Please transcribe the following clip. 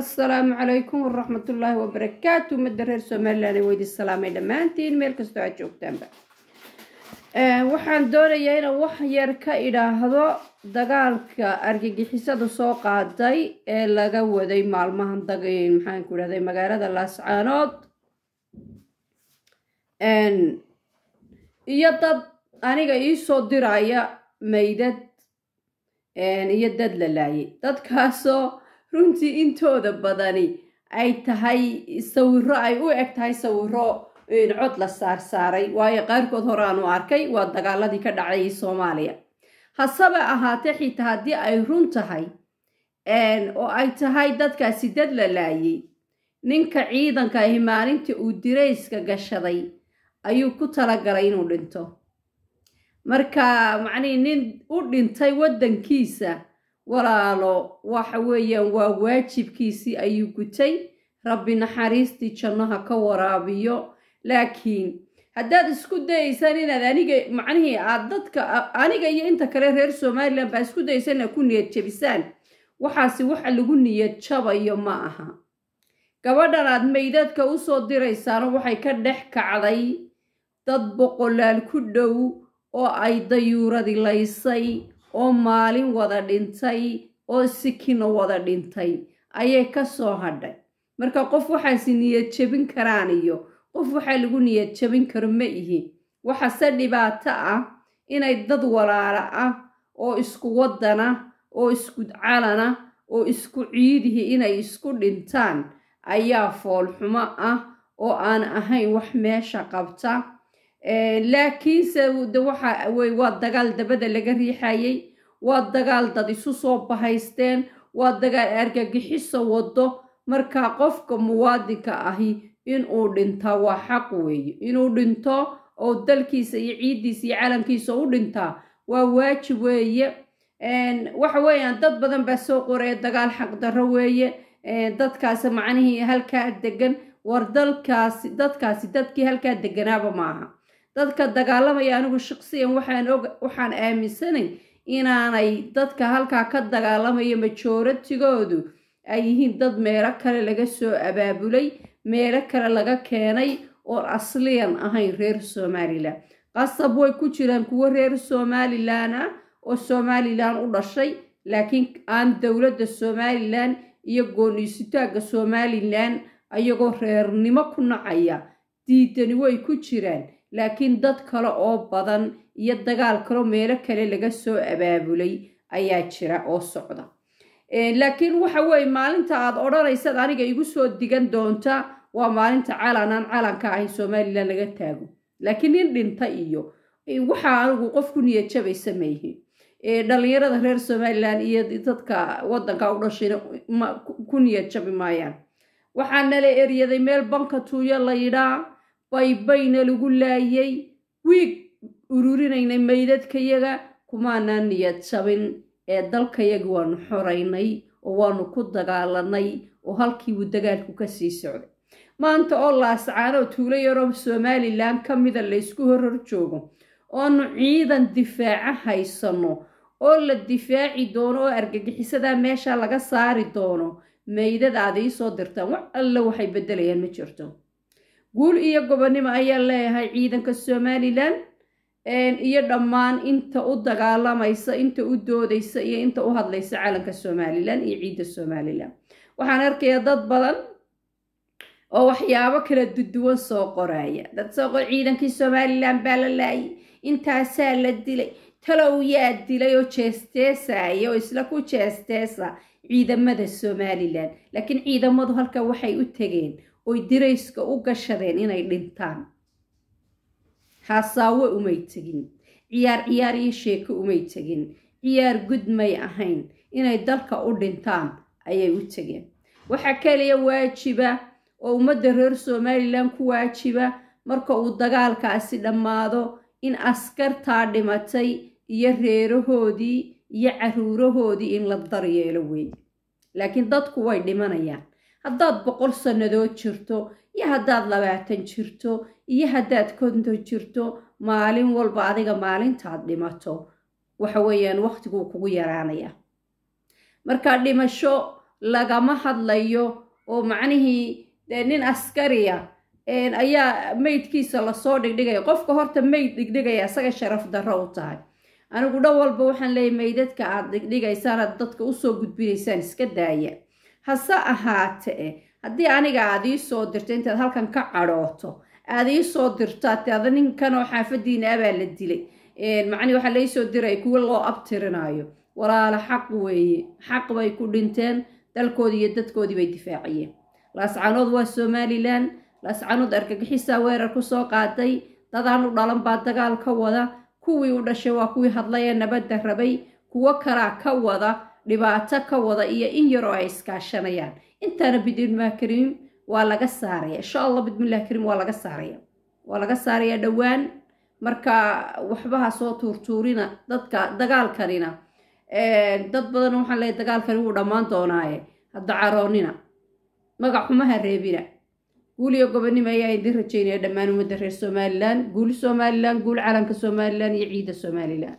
assalaamu calaykum waraxmatullaahi wabarakaatu ummadda reer somalilan weydi salaamay dhammaantiin meel kastoo aad joogtaanba eh, waxaan doonayaa inaan wax yar ka idhaahdo dagaalka argagixisada soo qaaday ee laga waday maalmahan daga eh, ku idhahday magaalada laascaanood iyo dad aniga iisoo diraya maydad iyo dad la laayay dadkaasoo runtii intooda badani ay tahay sawiro ay u eg tahay sawiro cod la saarsaaray waayo qaarkood hore aanu arkay waa dagaaladii ka dhacayay soomaaliya hasaba ahaatee xitaa haddii ay run tahay oo ay tahay dadkaasi dad la laayay ninka ciidanka ahi maalintii uu dirayska gashaday ayuu ku talagalay inuu dhinto marka macnii nin u dhintay waddankiisa walaalo waxa weeyaan waa waajibkiisii ayuu gutay rabbi naxariistii janno ka waraabiyo laakiin haddaad isku dayeysaan inaad aniga macnihii aad dadka aniga iyo inta kale reer somalilan baa isku dayaysaan inaad ku niyad jabisaan waxaasi waxa lagu niyad jabayo ma aha gabadhan aad maydadka u soo diraysaano waxay ka dhex kacday dad boqolaal ku dhow oo ay dayuuradi laysay oo maalin wada dhintay oo sikina wada dhintay ayay ka soo hadhay marka qof waxaasi niyad jebin karaan iyo qof waxaa lagu niyad jebin karo ma ihi waxase dhibaato ah inay dad walaala ah oo isku waddana oo isku calana oo isku ciidihi inay isku dhintaan ayaa foolxumo ah oo aan ahayn wax meesha qabta laakiinse de waa dagaal dabada laga riixayay waa dagaal dad isu soo bahaysteen waa dagaal argagixiso waddo markaa qofka muwaadinka ahi inuu dhintaa waa xaq weeye inuu dhinto oo dalkiisa iyo ciiddiisa iyo calankiisa u dhintaa waa waajib weeye waxa weeyaan dad badan baa soo qoraya dagaal xaqdarro weeye dadkaasi macnihii halkaa degan war dalkaasi dadkaasi dadkii halkaa deganaaba maaha dadka dagaalamaya anigu shaqsiyan waxaan og waxaan aaminsanay inaanay dadka halkaa ka dagaalamaya majooratigoodu ay yihiin dad meelo kale laga soo abaabulay meelo kale laga keenay oon asliyan ahayn reer somalilan qasab way ku jiraan kuwo reer somalilan ah oo somalilan u dhashay laakiin aan dowladda somalilan iyo gooniisitaagga somalilan iyagoo reernimo ku nacaya diidani way ku jiraan laakiin dad kale oo badan iyo dagaal kaleo meelo kale laga soo abaabulay ayaa jira oo socda laakiin waxa weeye maalinta aad odhanaysad aniga igu soo digan doonta waa maalinta calanaan calanka ahayn somalilan laga taago laakiin nin dhinta iyo waxaa anigu qof ku niyad jabaysa maihi dhalinyarada reer somalilan iyo dadka wadanka u dhashayna ku niyad jabi maayaan waxaana la eryaday meel banka tuuyo la yidhaa baybayna lagu laayay wiig ururinaynay maydadkayaga kumaanaan niyad jabin ee dalkayaga waanu xoraynay oo waanu ku dagaalanay oo halkiibuu dagaalku ka sii socday maanta oo laascaanoo tuulo yaroo somalilan ka mida laysku horhor joogo oonu ciidan difaaca haysano oo la difaaci doono oo argagixisadaa meesha laga saari doono maydad ad iisoo dirtaan wax alle waxay bedelayaan ma jirto guul iyo gobonimo ayaa leeyahay ciidanka somalilan iyo dhammaan inta u dagaalamaysa inta u doodaysa iyo inta u hadlaysa calanka somalilan iyo ciidda somalilan waxaan arkayaa dad badan oo waxyaabo kala duwan soo qoraya dad soo qor ciidankii somalilan baa la laayay intaasaa la dilay talow yaa dilay oo jeesteesaya oo isla ku jeesteesa ciidamada somalilan laakiin ciidamadu halka waxay u tegeen oy dirayska u gashadeen inay dhintaan haasaawo umay tegin ciyaar ciyaar iyo sheeko umay tegin ciyaar gud may ahayn inay dalka u dhintaan ayay u tegeen waxaa keliya waajiba oo ummadda reer somalilan ku waajiba marka uu dagaalkaasi dhammaado in askartaa dhimatay iyo reerahoodii iyo caruurahoodii in la daryeelo weeye laakiin dadku way dhimanayaan haddaad boqol sannadood jirto iyo haddaad labaatan jirto iyo haddaad konton jirto maalin walba adiga maalintaad dhimato waxa weeyaan wakhtiguu kugu yaraanaya marka dhimasho lagama hadlayo oo macnihii nin askariya ayaa meydkiisa lasoo dhigdhigaya qofka horta mayd dhigdhigaya isaga sharaf darro u tahay anigu dhan walba waxaan leeyay meydadka aad dhigdhigaysaan aad dadka usoo gudbinaysaan iska daaya hase ahaatee haddii aniga aad ii soo dirto intaad halkan ka cadhooto aad ii soo dirto ateada ninkanoo xaafadiina abaa ah la dilay macnii waxaa lai soo diray kuwo loo abtirinaayo walaala xaq weeye xaq bay ku dhinteen dalkoodii iyo dadkoodii bay difaaciyeen laascanood waa somalilan laascanood argagixisaa weerar ku soo qaaday dadaan u dhalan baa dagaal ka wada kuwii u dhashay waa kuwii hadlay ee nabadda rabay kuwo kalaa ka wada dhibaato ka wada iyo in yaroo ay iskaashanayaan intaana bidilmaa kariim waa laga saaraya insha allah bidmillahi kariim waa laga saaraya waa laga saaraya dhowaan marka waxbaha soo tuurtuurina dadka dagaalkanina dad badan waxaan leeyahy dagaalkani wuu dhammaan doonaaye hadda caroonina magac xumaha reebina guuliyo iyo gobonimo ayaa idin rajaynaya dhammaan ummadda reer somalilan guuli somalilan guul calanka somalilan iyo ciidda somalilan